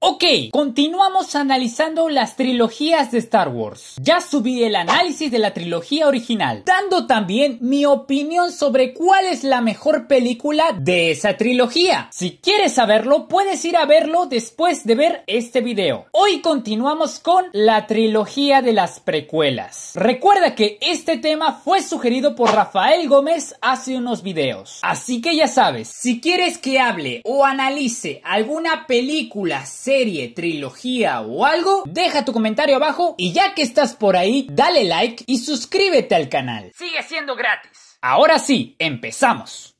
Ok, continuamos analizando las trilogías de Star Wars. Ya subí el análisis de la trilogía original, dando también mi opinión sobre cuál es la mejor película de esa trilogía. Si quieres saberlo, puedes ir a verlo después de ver este video. Hoy continuamos con la trilogía de las precuelas. Recuerda que este tema fue sugerido por Rafael Gómez hace unos videos. Así que ya sabes, si quieres que hable o analice alguna película, serie, trilogía o algo, deja tu comentario abajo y ya que estás por ahí, dale like y suscríbete al canal. Sigue siendo gratis. Ahora sí, empezamos.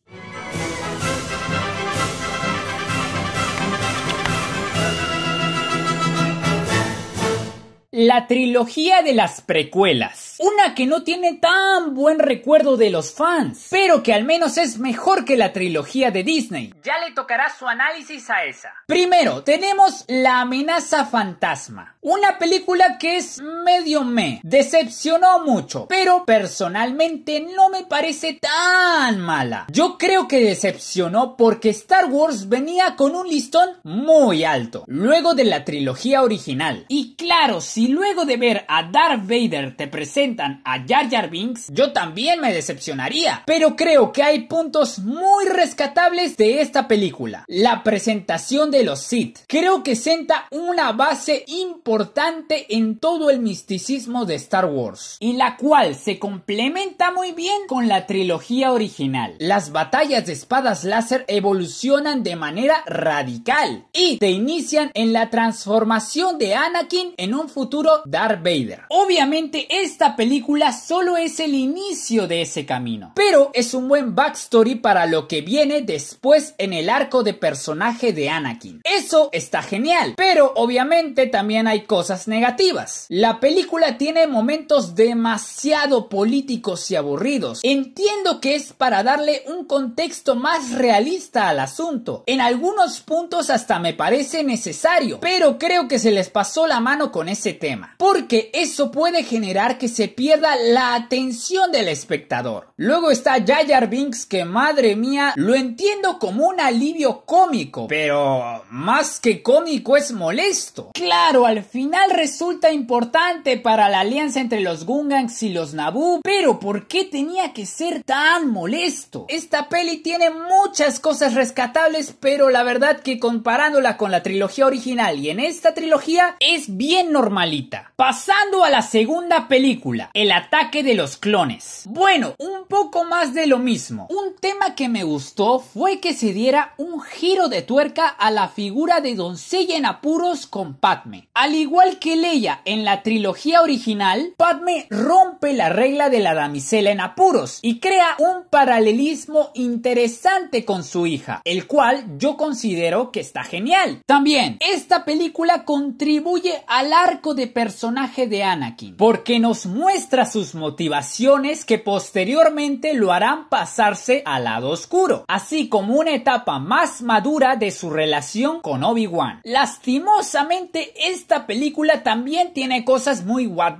La trilogía de las precuelas. Una que no tiene tan buen recuerdo de los fans, pero que al menos es mejor que la trilogía de Disney. Ya le tocará su análisis a esa. Primero, tenemos La amenaza fantasma. Una película que es medio me. Decepcionó mucho, pero personalmente no me parece tan mala. Yo creo que decepcionó porque Star Wars venía con un listón muy alto, luego de la trilogía original. Y claro, si luego de ver a Darth Vader te presenta a Jar Jar Binks, yo también me decepcionaría. Pero creo que hay puntos muy rescatables de esta película. La presentación de los Sith. Creo que senta una base importante en todo el misticismo de Star Wars. Y la cual se complementa muy bien con la trilogía original. Las batallas de espadas láser evolucionan de manera radical. Y te inician en la transformación de Anakin en un futuro Darth Vader. Obviamente esta película solo es el inicio de ese camino, pero es un buen backstory para lo que viene después en el arco de personaje de Anakin. Eso está genial, pero obviamente también hay cosas negativas. La película tiene momentos demasiado políticos y aburridos. Entiendo que es para darle un contexto más realista al asunto. En algunos puntos hasta me parece necesario, pero creo que se les pasó la mano con ese tema, porque eso puede generar que se pierda la atención del espectador. Luego está Jayar Binks que madre mía lo entiendo como un alivio cómico, pero más que cómico es molesto. Claro, al final resulta importante para la alianza entre los Gungans y los Naboo, pero ¿por qué tenía que ser tan molesto? Esta peli tiene muchas cosas rescatables, pero la verdad que comparándola con la trilogía original y en esta trilogía es bien normalita. Pasando a la segunda película, el ataque de los clones. Bueno, un poco más de lo mismo. Un tema que me gustó fue que se diera un giro de tuerca a la figura de doncella en apuros con Padme. Al igual que Leia en la trilogía original, Padme rompe la regla de la damisela en apuros y crea un paralelismo interesante con su hija, el cual yo considero que está genial. También, esta película contribuye al arco de personaje de Anakin, porque nos muestra muestra sus motivaciones que posteriormente lo harán pasarse al lado oscuro, así como una etapa más madura de su relación con Obi-Wan. Lastimosamente, esta película también tiene cosas muy what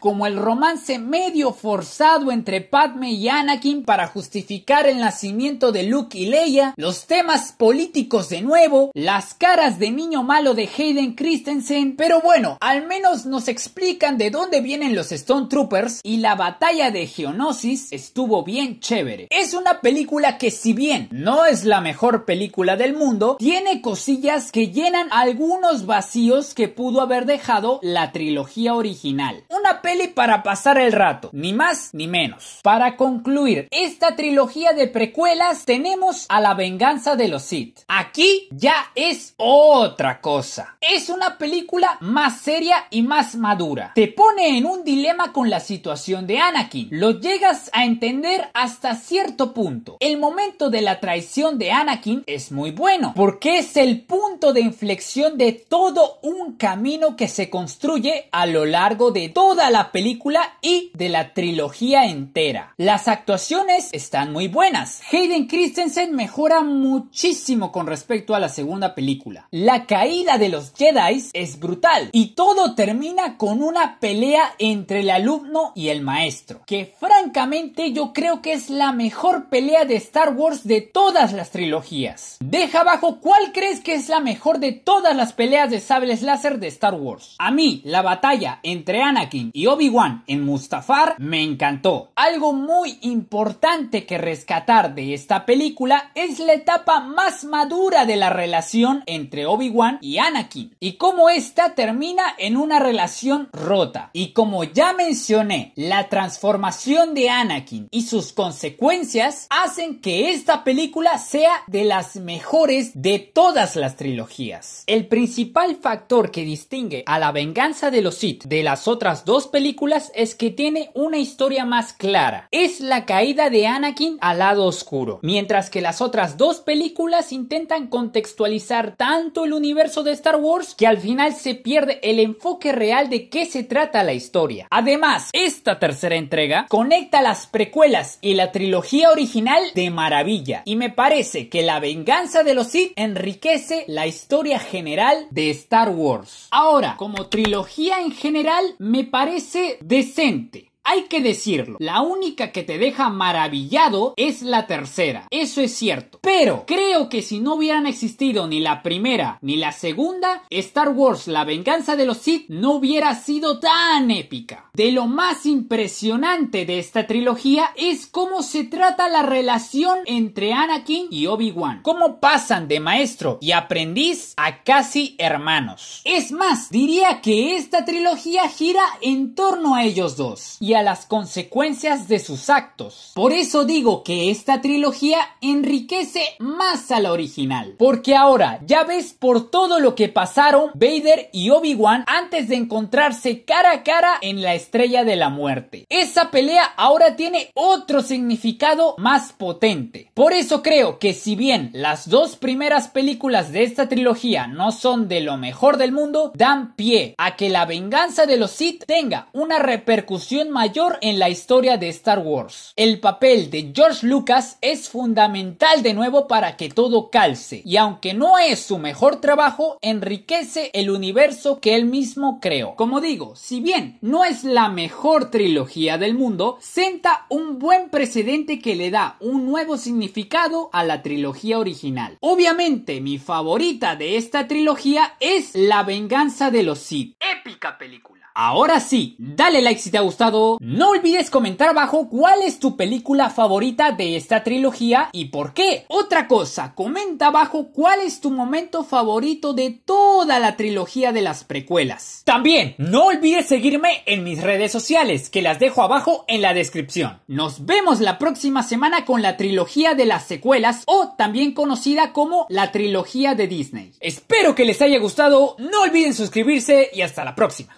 como el romance medio forzado entre Padme y Anakin para justificar el nacimiento de Luke y Leia, los temas políticos de nuevo, las caras de niño malo de Hayden Christensen, pero bueno, al menos nos explican de dónde vienen los Troopers y la batalla de Geonosis estuvo bien chévere. Es una película que si bien no es la mejor película del mundo, tiene cosillas que llenan algunos vacíos que pudo haber dejado la trilogía original. Una peli para pasar el rato, ni más ni menos. Para concluir esta trilogía de precuelas tenemos a la venganza de los Sith. Aquí ya es otra cosa. Es una película más seria y más madura. Te pone en un dilema con la situación de Anakin. Lo llegas a entender hasta cierto punto. El momento de la traición de Anakin es muy bueno, porque es el punto de inflexión de todo un camino que se construye a lo largo de toda la película y de la trilogía entera. Las actuaciones están muy buenas. Hayden Christensen mejora muchísimo con respecto a la segunda película. La caída de los Jedi es brutal y todo termina con una pelea entre la alumno y el maestro, que francamente yo creo que es la mejor pelea de Star Wars de todas las trilogías. Deja abajo cuál crees que es la mejor de todas las peleas de sables láser de Star Wars. A mí, la batalla entre Anakin y Obi-Wan en Mustafar me encantó. Algo muy importante que rescatar de esta película es la etapa más madura de la relación entre Obi-Wan y Anakin y cómo esta termina en una relación rota y como ya me mencioné, la transformación de Anakin y sus consecuencias hacen que esta película sea de las mejores de todas las trilogías. El principal factor que distingue a la venganza de los Sith de las otras dos películas es que tiene una historia más clara. Es la caída de Anakin al lado oscuro, mientras que las otras dos películas intentan contextualizar tanto el universo de Star Wars que al final se pierde el enfoque real de qué se trata la historia. Además, esta tercera entrega conecta las precuelas y la trilogía original de maravilla y me parece que la venganza de los Sith enriquece la historia general de Star Wars. Ahora, como trilogía en general me parece decente. Hay que decirlo, la única que te deja maravillado es la tercera, eso es cierto. Pero creo que si no hubieran existido ni la primera ni la segunda, Star Wars La venganza de los Sith no hubiera sido tan épica. De lo más impresionante de esta trilogía es cómo se trata la relación entre Anakin y Obi-Wan, cómo pasan de maestro y aprendiz a casi hermanos. Es más, diría que esta trilogía gira en torno a ellos dos las consecuencias de sus actos. Por eso digo que esta trilogía enriquece más a la original, porque ahora ya ves por todo lo que pasaron Vader y Obi-Wan antes de encontrarse cara a cara en la estrella de la muerte. Esa pelea ahora tiene otro significado más potente. Por eso creo que si bien las dos primeras películas de esta trilogía no son de lo mejor del mundo, dan pie a que la venganza de los Sith tenga una repercusión mayor en la historia de Star Wars. El papel de George Lucas es fundamental de nuevo para que todo calce, y aunque no es su mejor trabajo, enriquece el universo que él mismo creó. Como digo, si bien no es la mejor trilogía del mundo, senta un buen precedente que le da un nuevo significado a la trilogía original. Obviamente, mi favorita de esta trilogía es La venganza de los Sith. Épica película. Ahora sí, dale like si te ha gustado no olvides comentar abajo cuál es tu película favorita de esta trilogía y por qué. Otra cosa, comenta abajo cuál es tu momento favorito de toda la trilogía de las precuelas. También, no olvides seguirme en mis redes sociales, que las dejo abajo en la descripción. Nos vemos la próxima semana con la trilogía de las secuelas o también conocida como la trilogía de Disney. Espero que les haya gustado, no olviden suscribirse y hasta la próxima.